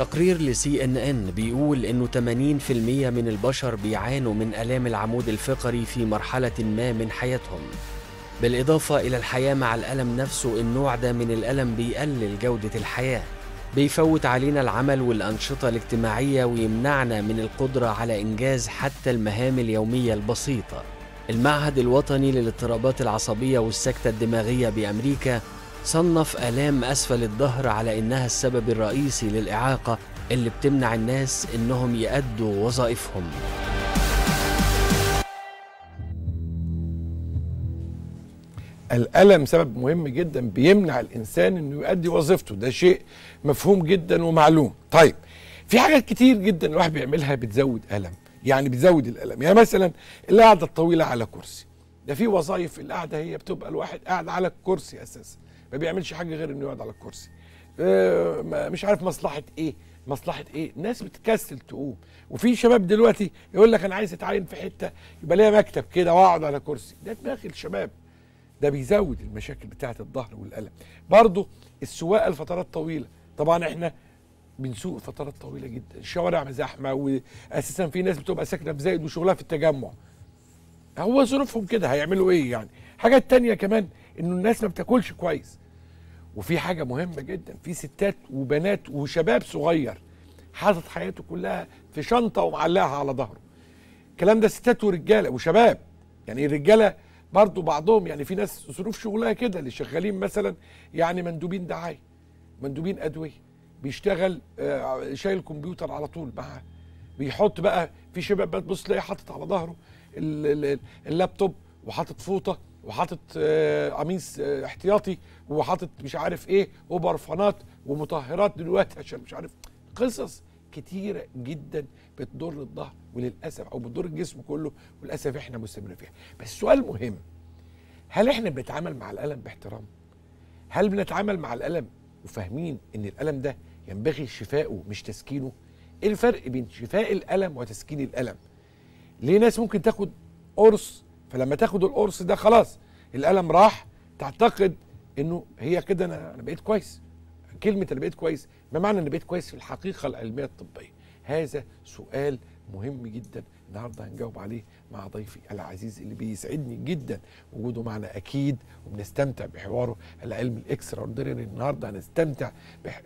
تقرير لسي ان ان بيقول انه 80% من البشر بيعانوا من الام العمود الفقري في مرحله ما من حياتهم بالاضافه الى الحياه مع الالم نفسه النوع ده من الالم بيقلل جوده الحياه بيفوت علينا العمل والانشطه الاجتماعيه ويمنعنا من القدره على انجاز حتى المهام اليوميه البسيطه المعهد الوطني للاضطرابات العصبيه والسكته الدماغيه بامريكا صنف آلام أسفل الظهر على إنها السبب الرئيسي للإعاقة اللي بتمنع الناس إنهم يأدوا وظائفهم الألم سبب مهم جدا بيمنع الإنسان إنه يؤدي وظيفته ده شيء مفهوم جدا ومعلوم طيب في حاجات كتير جدا الواحد بيعملها بتزود ألم يعني بتزود الألم يعني مثلا القعدة الطويلة على كرسي ده في وظائف القعدة هي بتبقى الواحد قاعد على الكرسي أساسا ما بيعملش حاجه غير انه يقعد على الكرسي آه، مش عارف مصلحه ايه مصلحه ايه الناس بتكسل تقوم وفي شباب دلوقتي يقول لك انا عايز اتعين في حته يبقى ليا مكتب كده واقعد على كرسي ده دماغ الشباب ده بيزود المشاكل بتاعه الظهر والالم برضه السواقه لفترات طويله طبعا احنا بنسوق فترات طويله جدا الشوارع زحمه واساسا في ناس بتبقى ساكنه في زايد وشغلها في التجمع هو ظروفهم كده هيعملوا ايه يعني حاجات تانية كمان انه الناس ما بتاكلش كويس وفي حاجه مهمه جدا في ستات وبنات وشباب صغير حاطط حياته كلها في شنطه ومعلقها على ظهره الكلام ده ستات ورجاله وشباب يعني الرجاله برضو بعضهم يعني في ناس ظروف شغلها كده اللي شغالين مثلا يعني مندوبين دعايه مندوبين ادويه بيشتغل آه، شايل كمبيوتر على طول معاه بيحط بقى في شباب بتبص تلاقيه حاطط على ظهره اللابتوب وحاطط فوطه وحاطط قميص آه، آه، احتياطي وحاطط مش عارف ايه وبرفانات ومطهرات دلوقتي عشان مش عارف قصص كتيرة جدا بتضر الظهر وللأسف أو بتضر الجسم كله وللأسف إحنا مستمرين فيها بس سؤال مهم هل إحنا بنتعامل مع الألم باحترام؟ هل بنتعامل مع الألم وفاهمين إن الألم ده ينبغي شفائه مش تسكينه؟ إيه الفرق بين شفاء الألم وتسكين الألم؟ ليه ناس ممكن تاخد قرص فلما تاخد القرص ده خلاص الالم راح تعتقد انه هي كده انا انا بقيت كويس كلمه انا بقيت كويس بمعنى انا بقيت كويس في الحقيقه العلميه الطبيه هذا سؤال مهم جدا النهارده هنجاوب عليه مع ضيفي العزيز اللي بيسعدني جدا وجوده معنا اكيد وبنستمتع بحواره العلم الاكسترا اوردينري النهارده هنستمتع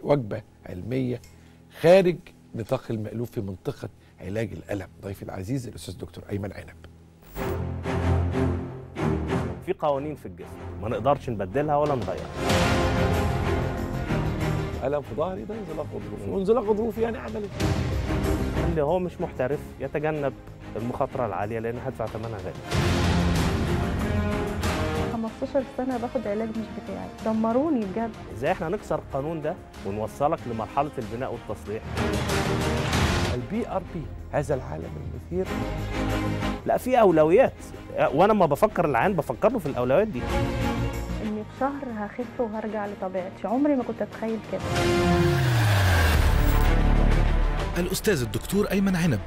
بوجبه علميه خارج نطاق المألوف في منطقه علاج الالم ضيفي العزيز الاستاذ دكتور ايمن عنب في قوانين في الجسم ما نقدرش نبدلها ولا نغيرها الم في ظهري ده انزلاق اخد ظروفي وانزل ظروفي يعني اعمل ايه؟ اللي هو مش محترف يتجنب المخاطره العاليه لان هدفع ثمنها غالي 15 سنه باخد علاج مش بتاعي دمروني بجد ازاي احنا نكسر القانون ده ونوصلك لمرحله البناء والتصليح البي ار بي هذا العالم المثير لا في اولويات وانا ما بفكر العيان بفكر له في الاولويات دي اني في شهر هخف وهرجع لطبيعتي عمري ما كنت اتخيل كده الاستاذ الدكتور ايمن عنب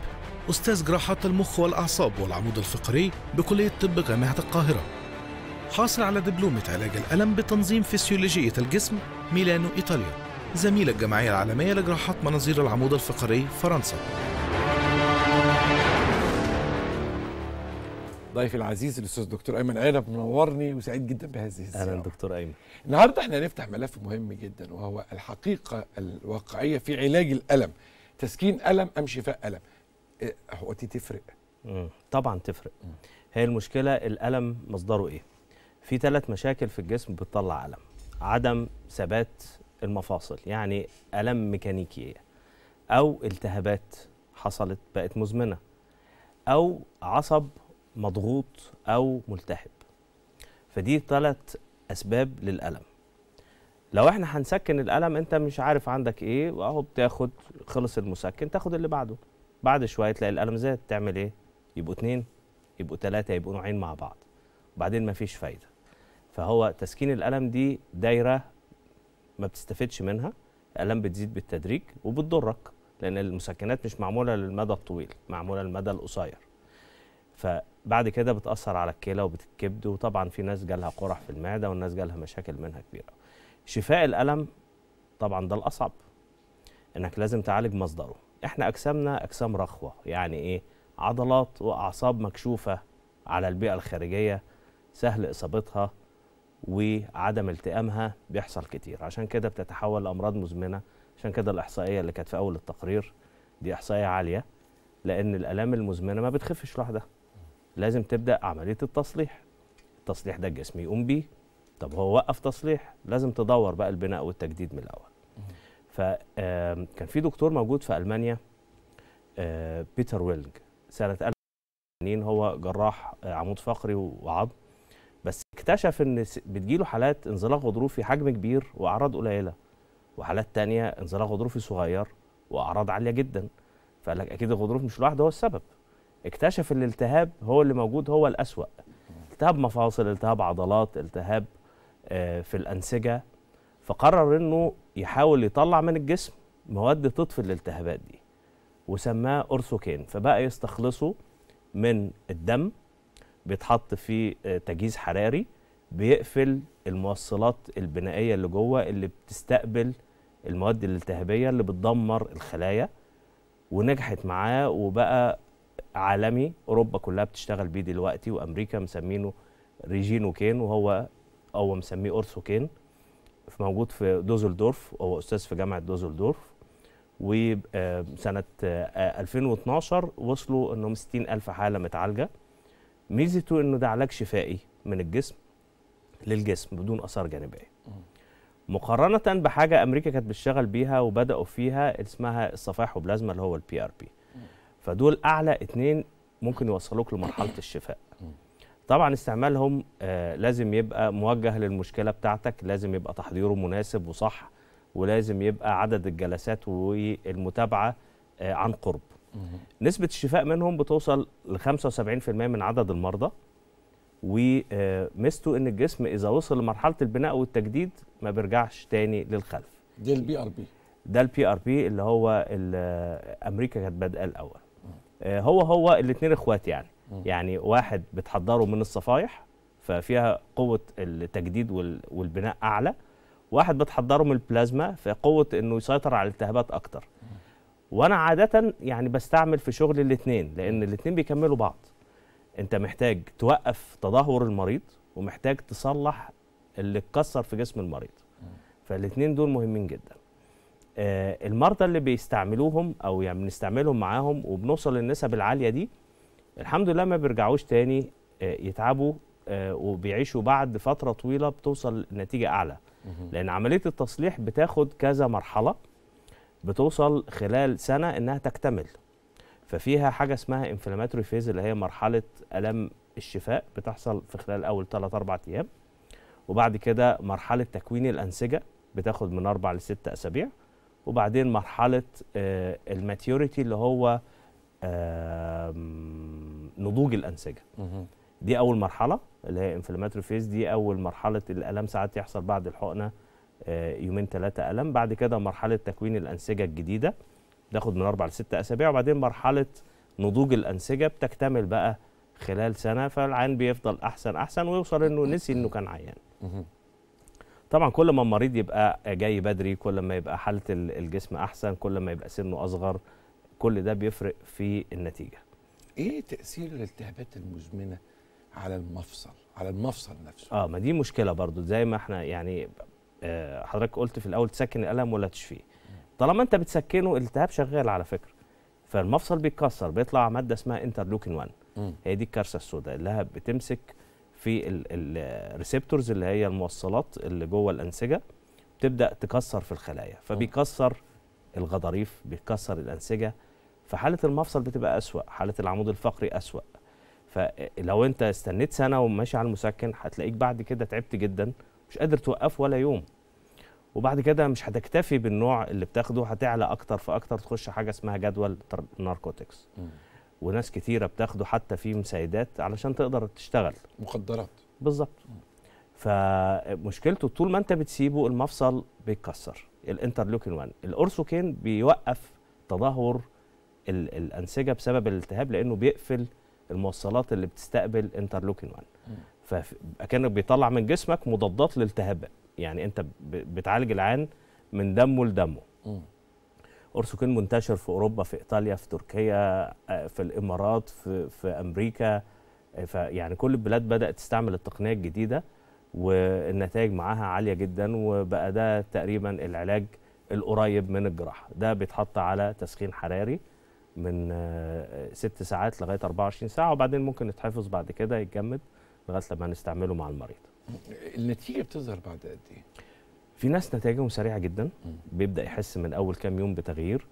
استاذ جراحات المخ والاعصاب والعمود الفقري بكليه طب جامعه القاهره حاصل على دبلومة علاج الألم بتنظيم فسيولوجية الجسم ميلانو إيطاليا زميل الجمعية العالمية لجراحات مناظير العمود الفقري فرنسا ضيفي العزيز الاستاذ الدكتور ايمن عنب منورني وسعيد جدا بهذه الزياره اهلا دكتور ايمن النهارده احنا هنفتح ملف مهم جدا وهو الحقيقه الواقعيه في علاج الالم تسكين الم ام شفاء الم إيه، هو دي تفرق طبعا تفرق هي المشكله الالم مصدره ايه في ثلاث مشاكل في الجسم بتطلع الم عدم ثبات المفاصل يعني الم ميكانيكي إيه؟ او التهابات حصلت بقت مزمنه او عصب مضغوط أو ملتهب فدي ثلاث أسباب للألم لو احنا هنسكن الألم انت مش عارف عندك ايه واهو بتاخد خلص المسكن تاخد اللي بعده بعد شوية تلاقي الألم زاد تعمل ايه يبقوا اتنين يبقوا تلاتة يبقوا نوعين مع بعض وبعدين مفيش فايدة فهو تسكين الألم دي دايرة ما بتستفدش منها الألم بتزيد بالتدريج وبتضرك لأن المسكنات مش معمولة للمدى الطويل معمولة للمدى القصير ف بعد كده بتاثر على الكلى وبتتكبد وطبعا في ناس جالها قرح في المعده والناس جالها مشاكل منها كبيره شفاء الالم طبعا ده الاصعب انك لازم تعالج مصدره احنا اجسامنا اجسام رخوه يعني ايه عضلات واعصاب مكشوفه على البيئه الخارجيه سهل اصابتها وعدم التئامها بيحصل كتير عشان كده بتتحول لامراض مزمنه عشان كده الاحصائيه اللي كانت في اول التقرير دي احصائيه عاليه لان الالام المزمنه ما بتخفش لوحدها لازم تبدا عمليه التصليح التصليح ده الجسم يقوم بيه طب هو وقف تصليح لازم تدور بقى البناء والتجديد من الاول فكان في دكتور موجود في المانيا آه، بيتر ويلج سنه 1980 هو جراح آه، عمود فقري وعظم بس اكتشف ان بتجيله حالات انزلاق غضروفي حجم كبير واعراض قليله وحالات تانية انزلاق غضروفي صغير واعراض عاليه جدا فقال لك اكيد الغضروف مش لوحده هو السبب اكتشف ان الالتهاب هو اللي موجود هو الأسوأ التهاب مفاصل التهاب عضلات التهاب آه، في الأنسجة فقرر انه يحاول يطلع من الجسم مواد تطفي الالتهابات دي وسماه أورثوكين فبقى يستخلصه من الدم بيتحط في آه، تجهيز حراري بيقفل الموصلات البنائيه اللي جوه اللي بتستقبل المواد الالتهابيه اللي بتدمر الخلايا ونجحت معاه وبقى عالمي اوروبا كلها بتشتغل بيه دلوقتي وامريكا مسمينه ريجينو كين وهو هو مسميه اورسو كين موجود في دوزلدورف هو استاذ في جامعه دوزلدورف وسنه آه، 2012 آه، آه، وصلوا انهم 60000 حاله متعالجه ميزته انه ده علاج شفائي من الجسم للجسم بدون اثار جانبيه مقارنه بحاجه امريكا كانت بتشتغل بيها وبداوا فيها اسمها الصفائح وبلازما اللي هو البي ار بي فدول اعلى اثنين ممكن يوصلوك لمرحله الشفاء طبعا استعمالهم آه لازم يبقى موجه للمشكله بتاعتك لازم يبقى تحضيره مناسب وصح ولازم يبقى عدد الجلسات والمتابعه آه عن قرب نسبه الشفاء منهم بتوصل ل 75% من عدد المرضى وميزته آه، ان الجسم اذا وصل لمرحله البناء والتجديد ما بيرجعش تاني للخلف ده البي ار بي ده البي ار بي اللي هو آه، امريكا كانت بادئه الاول آه، هو هو الاثنين اخوات يعني م. يعني واحد بتحضره من الصفايح ففيها قوه التجديد والبناء اعلى واحد بتحضره من البلازما فقوه انه يسيطر على الالتهابات اكتر وانا عاده يعني بستعمل في شغل الاثنين لان الاثنين بيكملوا بعض انت محتاج توقف تدهور المريض ومحتاج تصلح اللي اتكسر في جسم المريض فالاثنين دول مهمين جدا آه، المرضى اللي بيستعملوهم او يعني بنستعملهم معاهم وبنوصل للنسب العاليه دي الحمد لله ما بيرجعوش تاني آه، يتعبوا آه، وبيعيشوا بعد فتره طويله بتوصل نتيجه اعلى لان عمليه التصليح بتاخد كذا مرحله بتوصل خلال سنه انها تكتمل ففيها حاجه اسمها انفلاماتوري فيز اللي هي مرحله الم الشفاء بتحصل في خلال اول 3 4 ايام وبعد كده مرحله تكوين الانسجه بتاخد من 4 ل 6 اسابيع وبعدين مرحله آه، الماتيوريتي اللي هو نضوج الانسجه دي اول مرحله اللي هي انفلاماتوري فيز دي اول مرحله الالم ساعات يحصل بعد الحقنه آه، يومين ثلاثه الم بعد كده مرحله تكوين الانسجه الجديده بتاخد من اربع لست اسابيع وبعدين مرحله نضوج الانسجه بتكتمل بقى خلال سنه فالعين بيفضل احسن احسن ويوصل انه نسي انه كان عيان طبعا كل ما المريض يبقى جاي بدري كل ما يبقى حاله الجسم احسن كل ما يبقى سنه اصغر كل ده بيفرق في النتيجه ايه تاثير الالتهابات المزمنه على المفصل على المفصل نفسه اه ما دي مشكله برضو زي ما احنا يعني آه، حضرتك قلت في الاول تسكن الالم ولا تشفيه طالما انت بتسكنه الالتهاب شغال على فكره فالمفصل بيتكسر بيطلع ماده اسمها انترلوكين 1 هي دي الكارثه السوداء اللي بتمسك في الريسبتورز اللي هي الموصلات اللي جوه الانسجه بتبدا تكسر في الخلايا فبيكسر الغضاريف بيكسر الانسجه فحاله المفصل بتبقى اسوا حاله العمود الفقري اسوا فلو انت استنيت سنه وماشي على المسكن هتلاقيك بعد كده تعبت جدا مش قادر توقف ولا يوم وبعد كده مش هتكتفي بالنوع اللي بتاخده هتعلى اكتر فاكتر تخش حاجه اسمها جدول ناركوتكس وناس كتيرة بتاخده حتى في مساعدات علشان تقدر تشتغل مخدرات بالظبط فمشكلته طول ما انت بتسيبه المفصل بيتكسر الانترلوكين 1 الاورسوكين بيوقف تدهور الانسجه بسبب الالتهاب لانه بيقفل الموصلات اللي بتستقبل انترلوكين 1 فكانك بيطلع من جسمك مضادات للالتهاب يعني انت بتعالج العين من دمه لدمه م. أرسوكين منتشر في أوروبا في إيطاليا في تركيا آه، في الإمارات في, في أمريكا آه، فيعني كل البلاد بدأت تستعمل التقنية الجديدة والنتائج معاها عالية جدا وبقى ده تقريبا العلاج القريب من الجراحة ده بيتحط على تسخين حراري من آه، ست ساعات لغاية 24 ساعة وبعدين ممكن يتحفظ بعد كده يتجمد لغاية لما نستعمله مع المريض النتيجة بتظهر بعد قد إيه؟ في ناس نتائجهم سريعه جدا بيبدا يحس من اول كام يوم بتغيير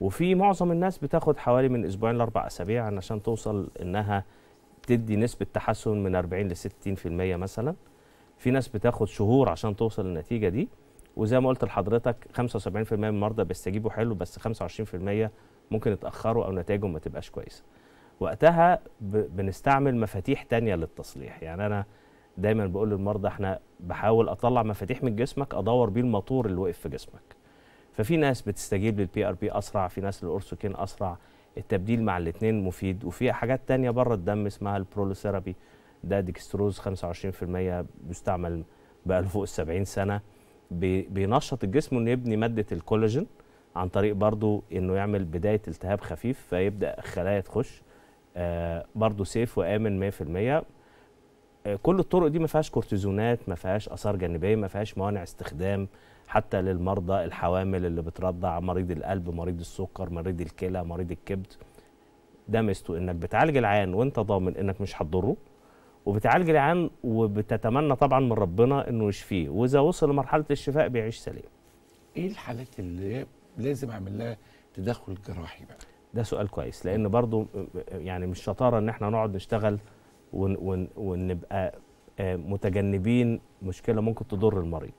وفي معظم الناس بتاخد حوالي من اسبوعين لاربع اسابيع علشان توصل انها تدي نسبه تحسن من 40 ل 60% مثلا في ناس بتاخد شهور عشان توصل للنتيجه دي وزي ما قلت لحضرتك 75% من المرضى بيستجيبوا حلو بس 25% ممكن يتاخروا او نتائجهم ما تبقاش كويسه وقتها بنستعمل مفاتيح تانية للتصليح يعني انا دايما بقول للمرضى احنا بحاول اطلع مفاتيح من جسمك ادور بيه الموتور اللي وقف في جسمك ففي ناس بتستجيب للبي ار بي اسرع في ناس للاورسوكين اسرع التبديل مع الاثنين مفيد وفي حاجات تانية بره الدم اسمها البرولوثيرابي ده ديكستروز 25% بيستعمل له فوق ال 70 سنه بينشط الجسم انه يبني ماده الكولاجين عن طريق برضو انه يعمل بدايه التهاب خفيف فيبدا الخلايا تخش آه برضو سيف وامن 100% كل الطرق دي ما فيهاش كورتيزونات ما فيهاش اثار جانبيه ما فيهاش موانع استخدام حتى للمرضى الحوامل اللي بترضع مريض القلب مريض السكر مريض الكلى مريض الكبد ده ميزته انك بتعالج العيان وانت ضامن انك مش هتضره وبتعالج العيان وبتتمنى طبعا من ربنا انه يشفيه واذا وصل لمرحله الشفاء بيعيش سليم ايه الحالات اللي لازم اعمل لها تدخل جراحي بقى ده سؤال كويس لان برضو يعني مش شطاره ان احنا نقعد نشتغل ونبقى آه، متجنبين مشكله ممكن تضر المريض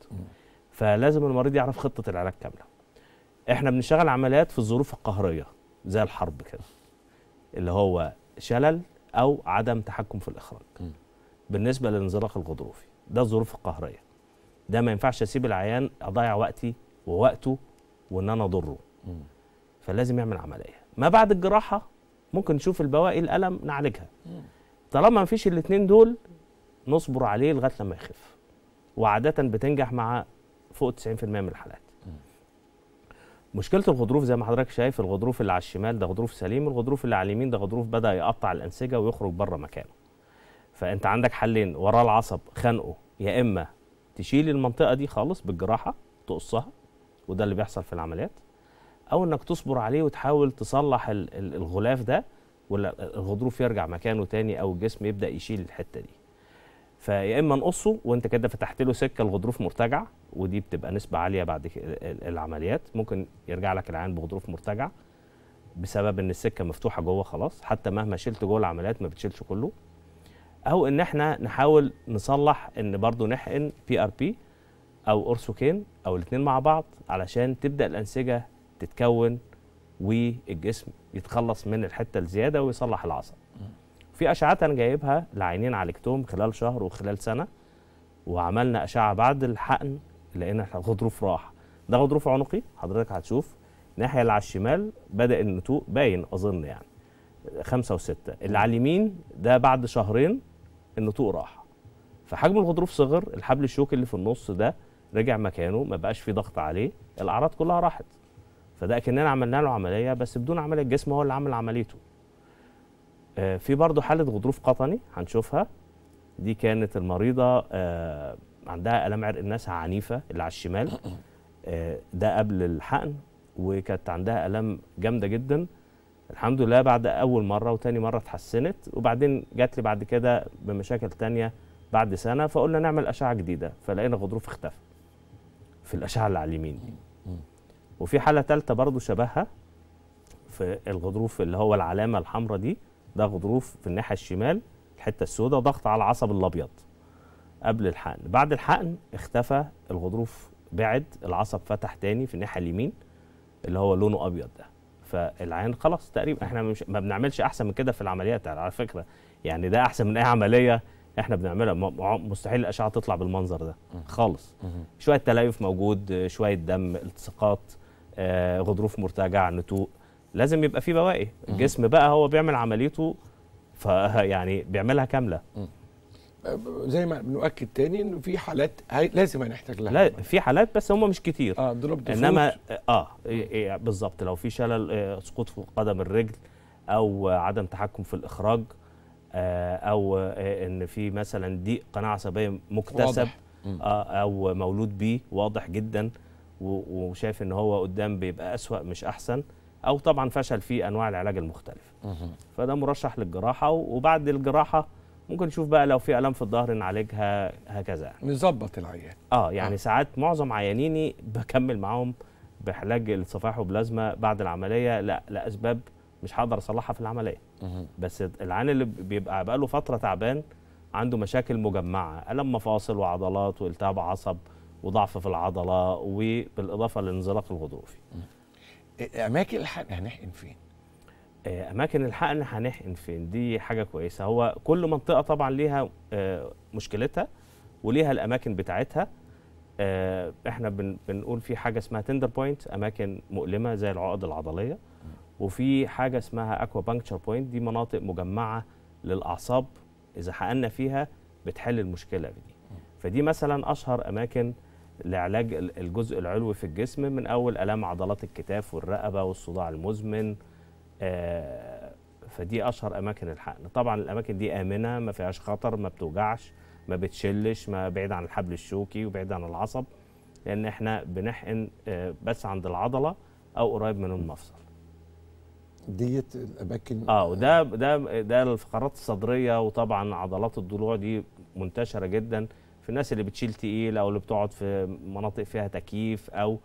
فلازم المريض يعرف خطه العلاج كامله احنا بنشتغل عمليات في الظروف القهريه زي الحرب كده اللي هو شلل او عدم تحكم في الاخراج بالنسبه للانزلاق الغضروفي ده الظروف القهريه ده ما ينفعش اسيب العيان اضيع وقتي ووقته وان انا اضره فلازم يعمل عمليه ما بعد الجراحه ممكن نشوف البواقي الالم نعالجها طالما ما فيش الاثنين دول نصبر عليه لغايه لما يخف وعاده بتنجح مع فوق 90% من الحالات مشكله الغضروف زي ما حضرتك شايف الغضروف اللي على الشمال ده غضروف سليم الغضروف اللي على اليمين ده غضروف بدا يقطع الانسجه ويخرج بره مكانه فانت عندك حلين وراه العصب خانقه يا اما تشيل المنطقه دي خالص بالجراحه تقصها وده اللي بيحصل في العمليات او انك تصبر عليه وتحاول تصلح الغلاف ده ولا الغضروف يرجع مكانه تاني او الجسم يبدا يشيل الحته دي فيا اما نقصه وانت كده فتحت له سكه الغضروف مرتجع ودي بتبقى نسبه عاليه بعد العمليات ممكن يرجع لك العيان بغضروف مرتجع بسبب ان السكه مفتوحه جوه خلاص حتى مهما شلت جوه العمليات ما بتشيلش كله او ان احنا نحاول نصلح ان برضو نحقن بي ار بي او اورسوكين او الاثنين مع بعض علشان تبدا الانسجه تتكون والجسم يتخلص من الحته الزياده ويصلح العصب في اشعات انا جايبها لعينين عالجتهم خلال شهر وخلال سنه وعملنا اشعه بعد الحقن لقينا غضروف راح ده غضروف عنقي حضرتك هتشوف الناحيه اللي على الشمال بدا النتوء باين اظن يعني خمسة وستة اللي على اليمين ده بعد شهرين النتوء راح فحجم الغضروف صغر الحبل الشوكي اللي في النص ده رجع مكانه ما بقاش في ضغط عليه الاعراض كلها راحت فده كأننا عملنا له عملية بس بدون عملية الجسم هو اللي عمل عمليته آه، في برضه حالة غضروف قطني هنشوفها دي كانت المريضة آه، عندها الام عرق الناس عنيفة اللي على الشمال آه، ده قبل الحقن وكانت عندها الام جامدة جدا الحمد لله بعد أول مرة وتاني مرة اتحسنت وبعدين جات لي بعد كده بمشاكل تانية بعد سنة فقلنا نعمل أشعة جديدة فلقينا غضروف اختفى في الأشعة اللي على اليمين دي وفي حاله ثالثه برضو شبهها في الغضروف اللي هو العلامه الحمراء دي ده غضروف في الناحيه الشمال الحته السوداء ضغط على العصب الابيض قبل الحقن بعد الحقن اختفى الغضروف بعد العصب فتح تاني في الناحيه اليمين اللي هو لونه ابيض ده فالعيان خلاص تقريبا احنا مش ما بنعملش احسن من كده في العمليات على فكره يعني ده احسن من اي عمليه احنا بنعملها مستحيل الاشعه تطلع بالمنظر ده خالص شويه تليف موجود شويه دم التصاقات آه، غضروف مرتجع نتوء لازم يبقى في بواقي الجسم بقى هو بيعمل عمليته فيعني بيعملها كامله آه، زي ما بنؤكد تاني انه في حالات لازم هنحتاج لها لا في حالات بس هم مش كتير اه ضرب انما اه إيه، إيه، بالظبط لو في شلل آه، سقوط في قدم الرجل او عدم تحكم في الاخراج او ان في مثلا ضيق قناه عصبيه مكتسب واضح. او مولود بيه واضح جدا وشايف ان هو قدام بيبقى اسوا مش احسن او طبعا فشل في انواع العلاج المختلفه فده مرشح للجراحه وبعد الجراحه ممكن نشوف بقى لو في الام في الظهر نعالجها هكذا يعني. نظبط العيان اه يعني آه. ساعات معظم عيانيني بكمل معاهم بعلاج الصفائح وبلازما بعد العمليه لا لاسباب مش هقدر اصلحها في العمليه مه. بس العيان اللي بيبقى بقى له فتره تعبان عنده مشاكل مجمعه الم مفاصل وعضلات والتهاب عصب وضعف في العضله وبالاضافه للانزلاق الغضروفي. إيه، اماكن الحقن هنحقن فين؟ إيه، اماكن الحقن هنحقن فين؟ دي حاجه كويسه هو كل منطقه طبعا ليها آه، مشكلتها وليها الاماكن بتاعتها آه، احنا بنقول في حاجه اسمها تندر بوينت اماكن مؤلمه زي العقد العضليه وفي حاجه اسمها اكوا بانكتشر بوينت دي مناطق مجمعه للاعصاب اذا حقنا فيها بتحل المشكله دي فدي مثلا اشهر اماكن لعلاج الجزء العلوي في الجسم من اول الام عضلات الكتاف والرقبه والصداع المزمن آه، فدي اشهر اماكن الحقن طبعا الاماكن دي امنه ما فيهاش خطر ما بتوجعش ما بتشلش ما بعيد عن الحبل الشوكي وبعيد عن العصب لان احنا بنحقن آه، بس عند العضله او قريب من المفصل ديت الاماكن اه وده ده ده الفقرات الصدريه وطبعا عضلات الضلوع دي منتشره جدا في الناس اللي بتشيل تقيل او اللي بتقعد في مناطق فيها تكييف او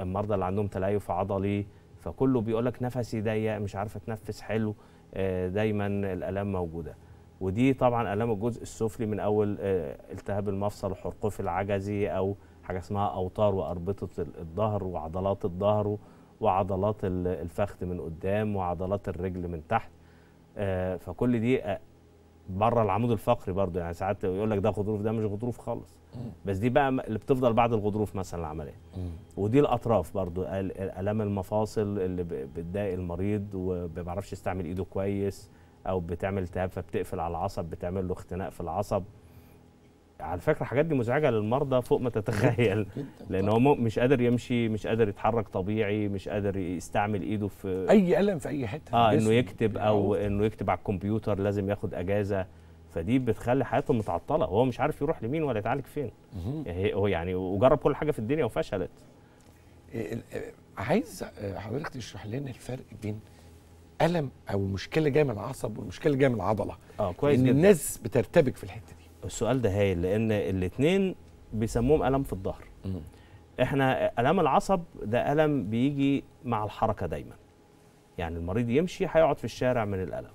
المرضى آه، اللي عندهم تليف عضلي فكله بيقول لك نفسي ضيق مش عارف اتنفس حلو آه، دايما الالام موجوده ودي طبعا الام الجزء السفلي من اول آه، التهاب المفصل الحرقوفي العجزي او حاجه اسمها اوتار واربطه الظهر وعضلات الظهر وعضلات الفخذ من قدام وعضلات الرجل من تحت فكل دي بره العمود الفقري برضه يعني ساعات يقول لك ده غضروف ده مش غضروف خالص بس دي بقى اللي بتفضل بعد الغضروف مثلا العمليه ودي الاطراف برضه الام المفاصل اللي بتضايق المريض وما بيعرفش يستعمل ايده كويس او بتعمل التهاب فبتقفل على العصب بتعمل له اختناق في العصب على فكره الحاجات دي مزعجه للمرضى فوق ما تتخيل لان هو مش قادر يمشي مش قادر يتحرك طبيعي مش قادر يستعمل ايده في اي الم في اي حته اه انه يكتب او انه يكتب على الكمبيوتر لازم ياخد اجازه فدي بتخلي حياته متعطله وهو مش عارف يروح لمين ولا يتعالج فين يعني هو يعني وجرب كل حاجه في الدنيا وفشلت إيه، إيه، عايز آه، حضرتك تشرح لنا الفرق بين الم او مشكله جايه من العصب والمشكله جايه من العضله اه كويس ان الناس بترتبك في الحته دي السؤال ده هايل لان الاثنين بيسموهم الم في الظهر احنا الام العصب ده الم بيجي مع الحركه دايما يعني المريض يمشي هيقعد في الشارع من الالم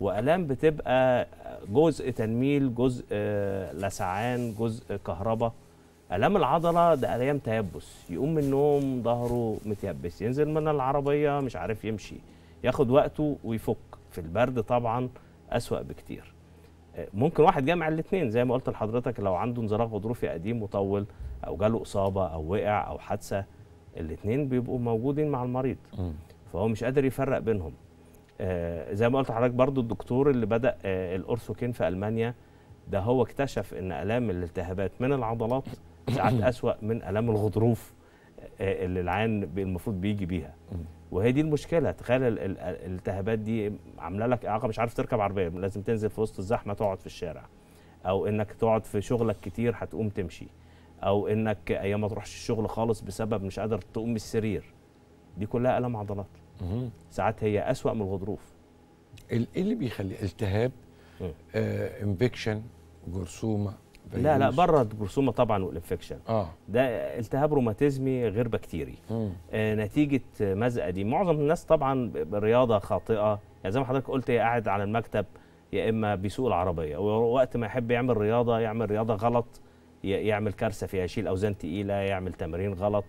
والام بتبقى جزء تنميل جزء آه، لسعان جزء كهرباء الام العضله ده الام تيبس يقوم من النوم ظهره متيبس ينزل من العربيه مش عارف يمشي ياخد وقته ويفك في البرد طبعا اسوا بكتير ممكن واحد جامع الاثنين زي ما قلت لحضرتك لو عنده انزلاق غضروفي قديم مطول او جاله اصابه او وقع او حادثه الاثنين بيبقوا موجودين مع المريض فهو مش قادر يفرق بينهم آه، زي ما قلت لحضرتك برضو الدكتور اللي بدا آه، الاورثوكين في المانيا ده هو اكتشف ان الام الالتهابات من العضلات ساعات اسوا من الام الغضروف آه، اللي العين المفروض بيجي بيها وهي دي المشكله تخيل الالتهابات دي عامله لك اعاقه مش عارف تركب عربيه لازم تنزل في وسط الزحمه تقعد في الشارع او انك تقعد في شغلك كتير هتقوم تمشي او انك ايام ما تروحش الشغل خالص بسبب مش قادر تقوم من السرير دي كلها الام عضلات ساعات هي اسوا من الغضروف ايه اللي بيخلي التهاب انفكشن آه جرثومه لا لا بره الجرثومه طبعا والانفكشن آه. ده التهاب روماتيزمي غير بكتيري آه نتيجه مزقه دي معظم الناس طبعا رياضه خاطئه يعني زي ما حضرتك قلت يا قاعد على المكتب يا اما بيسوق العربيه ووقت ما يحب يعمل رياضه يعمل رياضه غلط يعمل كارثه فيها يشيل اوزان تقيله يعمل تمارين غلط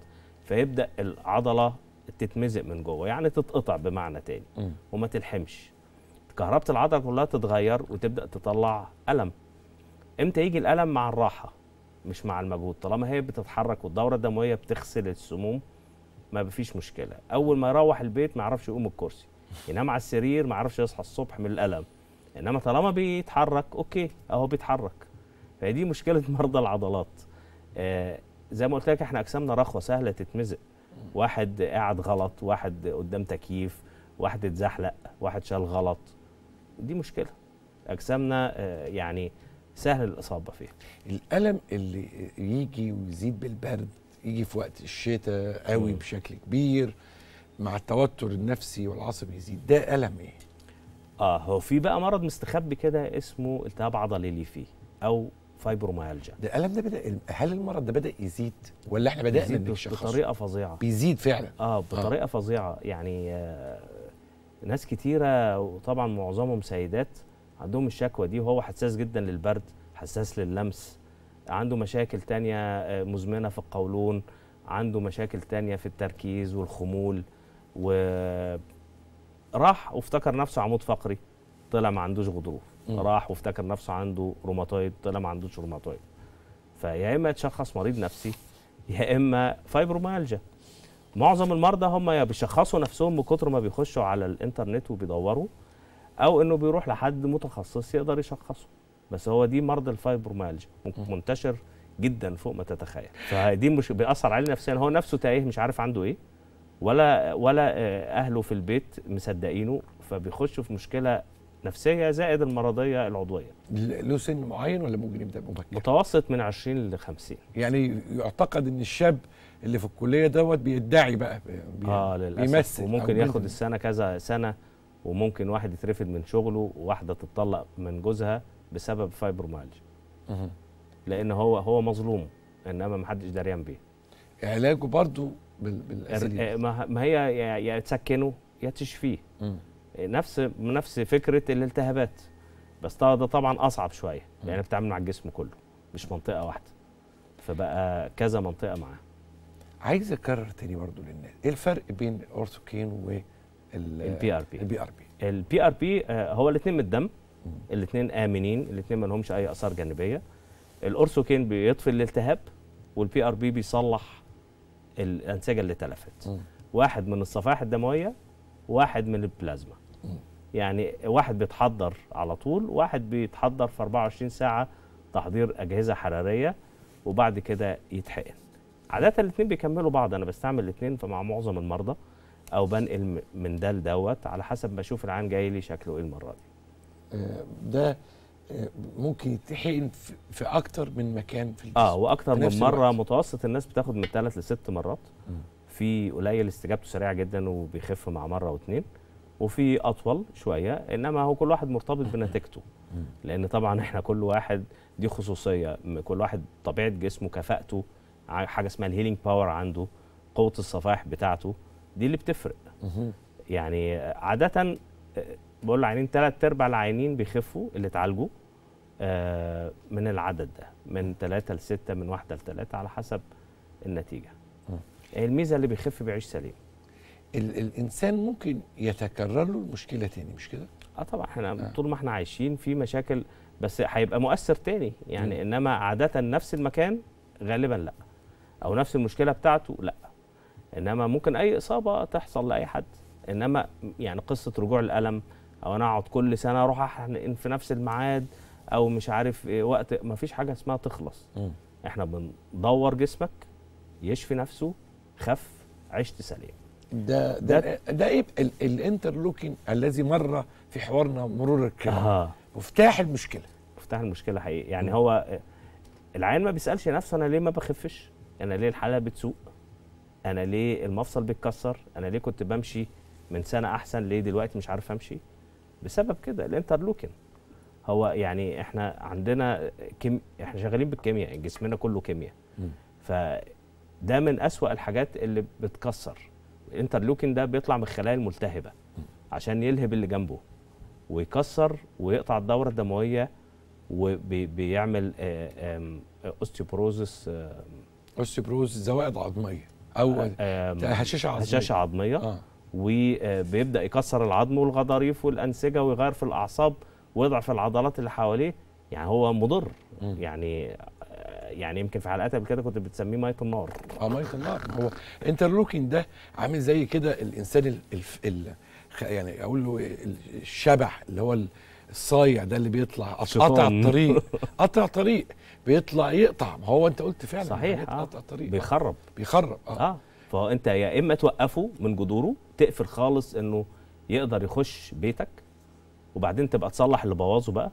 فيبدا العضله تتمزق من جوه يعني تتقطع بمعنى تاني م. وما تلحمش كهربه العضله كلها تتغير وتبدا تطلع الم امتى يجي الالم مع الراحه مش مع المجهود طالما هي بتتحرك والدوره الدمويه بتغسل السموم ما فيش مشكله اول ما يروح البيت ما يعرفش يقوم من الكرسي ينام على السرير ما يعرفش يصحى الصبح من الالم انما طالما بيتحرك اوكي اهو بيتحرك فدي مشكله مرضى العضلات آه زي ما قلت لك احنا اجسامنا رخوه سهله تتمزق واحد قاعد غلط واحد قدام تكييف واحد اتزحلق واحد شال غلط دي مشكله اجسامنا آه يعني سهل الاصابه فيها الالم اللي يجي ويزيد بالبرد يجي في وقت الشتاء قوي مم. بشكل كبير مع التوتر النفسي والعصبي يزيد ده الم ايه اه هو في بقى مرض مستخبي كده اسمه التهاب عضلي ليفي او فايبرومايالجيا ده الالم ده بدا هل المرض ده بدا يزيد ولا احنا بدانا نشخصه بطريقه فظيعه بيزيد فعلا اه, آه. بطريقه آه. فظيعه يعني آه ناس كتيره وطبعا معظمهم سيدات عندهم الشكوى دي وهو حساس جدا للبرد حساس لللمس عنده مشاكل تانية آه، مزمنة في القولون عنده مشاكل تانية في التركيز والخمول وراح وافتكر نفسه عمود فقري طلع ما عندوش غضروف راح وافتكر نفسه عنده روماتويد طلع ما عندوش روماتويد فيا اما يتشخص مريض نفسي يا اما فايبروميالجيا معظم المرضى هم يا بيشخصوا نفسهم من كتر ما بيخشوا على الانترنت وبيدوروا او انه بيروح لحد متخصص يقدر يشخصه بس هو دي مرض الفايبرومالجيا منتشر جدا فوق ما تتخيل فدي مش بيأثر عليه نفسيا هو نفسه تايه مش عارف عنده ايه ولا ولا آه، اهله في البيت مصدقينه فبيخش في مشكله نفسيه زائد المرضيه العضويه له سن معين ولا ممكن يبدا مبكر متوسط من 20 ل 50 يعني يعتقد ان الشاب اللي في الكليه دوت بيدعي بقى بي اه للاسف وممكن ياخد السنه كذا سنه وممكن واحد يترفد من شغله وواحده تتطلق من جوزها بسبب فايبرومالجيا لان هو هو مظلوم انما ما حدش دريان بيه علاجه برضه بالاساليب ما هي يا تسكنه يا تشفيه نفس نفس فكره الالتهابات بس ده طبعا اصعب شويه لان يعني بتعمل مع الجسم كله مش منطقه واحده فبقى كذا منطقه معاه عايز اكرر تاني برضه للناس ايه الفرق بين اورثوكين و البي ار بي البي ار بي البي ار بي هو الاثنين من الدم الاثنين امنين الاثنين ما لهمش اي اثار جانبيه الاورسوكين بيطفي الالتهاب والبي ار بي بيصلح الانسجه اللي تلفت واحد من الصفائح الدمويه واحد من البلازما يعني واحد بيتحضر على طول واحد بيتحضر في 24 ساعه تحضير اجهزه حراريه وبعد كده يتحقن عاده الاثنين بيكملوا بعض انا بستعمل الاثنين فمع معظم المرضى او بنقل من ده لدوت على حسب ما اشوف العام جاي لي شكله ايه المره دي آه، ده آه، ممكن يتحقن في اكتر من مكان في الجسم اه واكتر من مره الوقت. متوسط الناس بتاخد من ثلاث لست مرات م. في قليل استجابته سريعه جدا وبيخف مع مره واثنين وفي اطول شويه انما هو كل واحد مرتبط بنتيجته لان طبعا احنا كل واحد دي خصوصيه كل واحد طبيعه جسمه كفاءته حاجه اسمها الهيلينج باور عنده قوه الصفائح بتاعته دي اللي بتفرق يعني عاده آه، بقول العينين ثلاث ارباع العينين بيخفوا اللي اتعالجوا آه، من العدد ده من ثلاثة لستة من واحدة لثلاثة على حسب النتيجة الميزة اللي بيخف بيعيش سليم ال الانسان ممكن يتكرر له المشكله تاني مش كده؟ اه طبعا احنا آه. طول ما احنا عايشين في مشاكل بس هيبقى مؤثر تاني يعني م. انما عاده نفس المكان غالبا لا او نفس المشكله بتاعته لا انما ممكن اي اصابه تحصل لاي حد انما يعني قصه رجوع الالم او انا اقعد كل سنه اروح احقن في نفس الميعاد او مش عارف إيه وقت ما فيش حاجه اسمها تخلص م. احنا بندور جسمك يشفي نفسه خف عشت سليم ده ده ده, ده ايه الانترلوكين الذي مر في حوارنا مرور الكلام آه. مفتاح المشكله مفتاح المشكله حقيقي يعني م. هو آه، العيان ما بيسالش نفسه انا ليه ما بخفش انا ليه الحاله بتسوء انا ليه المفصل بيتكسر انا ليه كنت بمشي من سنه احسن ليه دلوقتي مش عارف امشي بسبب كده الانترلوكين هو يعني احنا عندنا كيم... احنا شغالين بالكيمياء جسمنا كله كيمياء ف ده من اسوا الحاجات اللي بتكسر الانترلوكين ده بيطلع من الخلايا الملتهبه عشان يلهب اللي جنبه ويكسر ويقطع الدوره الدمويه وبيعمل اوستيوبروزس اوستيوبروزس زوائد عظميه او آه، هشاشه عظميه هشاشه عظميه آه. وبيبدا يكسر العظم والغضاريف والانسجه ويغير في الاعصاب ويضعف العضلات اللي حواليه يعني هو مضر م. يعني آه، يعني يمكن في حلقات قبل كده كنت بتسميه ميه النار اه ميه النار هو انترلوكين ده عامل زي كده الانسان الف... ال... يعني اقول له الشبح اللي هو الصايع ده اللي بيطلع قطع الطريق قطع طريق بيطلع يقطع ما هو انت قلت فعلا صحيح يعني آه. الطريق بيخرب بيخرب اه, آه. فانت يا اما توقفه من جذوره تقفل خالص انه يقدر يخش بيتك وبعدين تبقى تصلح اللي بوظه بقى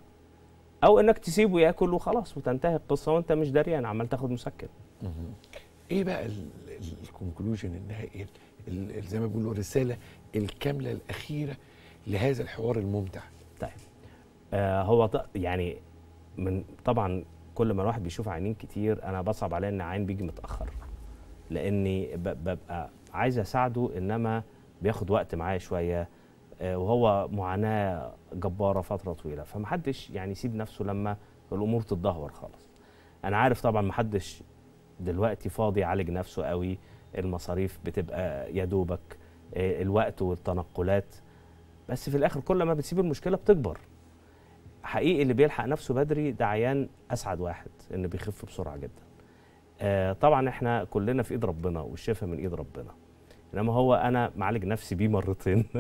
او انك تسيبه ياكل وخلاص وتنتهي القصه وانت مش دريان عمال تاخد مسكن ايه بقى الكونكلوجن النهائي زي ما بيقولوا الرساله الكامله الاخيره لهذا الحوار الممتع طيب آه هو يعني من طبعا كل ما الواحد بيشوف عينين كتير انا بصعب عليا ان عين بيجي متاخر لاني ببقى عايز اساعده انما بياخد وقت معايا شويه آه، وهو معاناه جباره فتره طويله فمحدش يعني يسيب نفسه لما الامور تتدهور خالص انا عارف طبعا محدش دلوقتي فاضي يعالج نفسه قوي المصاريف بتبقى يا دوبك آه، الوقت والتنقلات بس في الاخر كل ما بتسيب المشكله بتكبر حقيقي اللي بيلحق نفسه بدري ده عيان اسعد واحد ان بيخف بسرعه جدا آه طبعا احنا كلنا في ايد ربنا والشفاء من ايد ربنا انما هو انا معالج نفسي بيه مرتين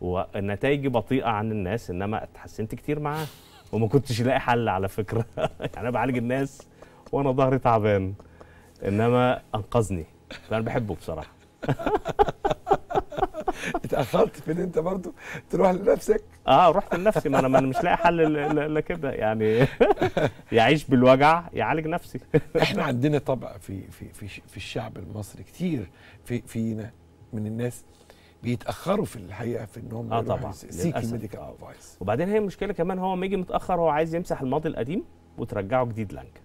ونتائجي بطيئه عن الناس انما اتحسنت كتير معاه وما كنتش لاقي حل على فكره يعني انا بعالج الناس وانا ظهري تعبان انما انقذني فانا بحبه بصراحه اتاخرت في ان انت برضو تروح لنفسك اه رحت لنفسي ما انا ما مش لاقي حل الا كده يعني يعيش بالوجع يعالج نفسي احنا عندنا طبع في في في في الشعب المصري كتير في فينا من الناس بيتاخروا في الحقيقه في ان اه طبعا سيك الميديكال آه. ادفايس وبعدين هي المشكله كمان هو ما يجي متاخر هو عايز يمسح الماضي القديم وترجعه جديد لانك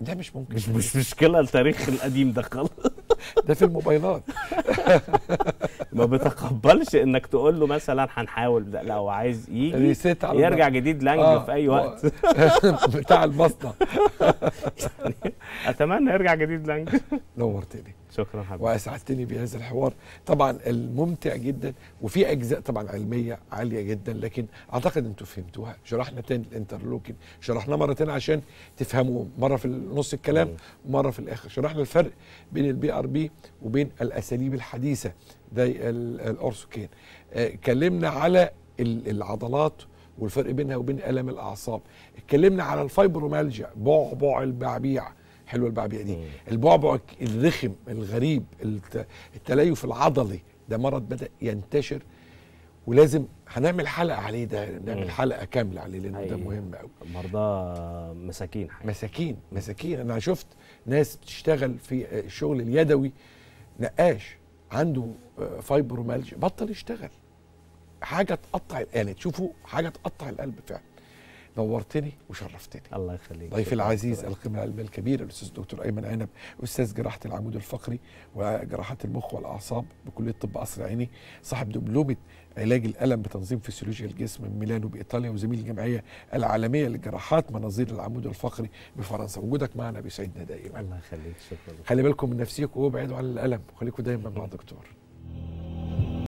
ده مش ممكن مش مش مشكله التاريخ القديم ده خالص ده في الموبايلات ما بتقبلش انك تقول له مثلا هنحاول لا هو عايز يجي يرجع جديد لانج آه في اي آه، وقت بتاع المصنع اتمنى يرجع جديد لانج نورتني شكرا حبيبي واسعدتني بهذا الحوار طبعا الممتع جدا وفي اجزاء طبعا علميه عاليه جدا لكن اعتقد انتم فهمتوها شرحنا تاني الانترلوكين شرحنا مرتين عشان تفهموا مره في نص الكلام ومره في الاخر شرحنا الفرق بين البي ار بي وبين الاساليب الحديثه زي الاورسوكين آه، اتكلمنا على العضلات والفرق بينها وبين الام الاعصاب اتكلمنا على الفايبرومالجيا بعبع البعبيع حلوه البعبية دي يعني. البعبع الرخم الغريب التليف العضلي ده مرض بدا ينتشر ولازم هنعمل حلقه عليه ده نعمل حلقه كامله عليه لان ده أيوة. مهم قوي مرضى مساكين حقيقة. مساكين مساكين انا شفت ناس بتشتغل في الشغل اليدوي نقاش عنده فايبرومالج بطل يشتغل حاجه تقطع يعني تشوفوا حاجه تقطع القلب فعلا نورتني وشرفتني الله يخليك ضيفي العزيز القيمه العلميه الكبيره الاستاذ الدكتور ايمن عنب استاذ جراحه العمود الفقري وجراحه المخ والاعصاب بكليه طب قصر عيني صاحب دبلومه علاج الالم بتنظيم فسيولوجيا الجسم من ميلانو بايطاليا وزميل الجمعيه العالميه لجراحات مناظير العمود الفقري بفرنسا وجودك معنا بيسعدنا دائما الله يخليك شكرا خلي بالكم من نفسيكم وابعدوا عن الالم وخليكم دايما مع الدكتور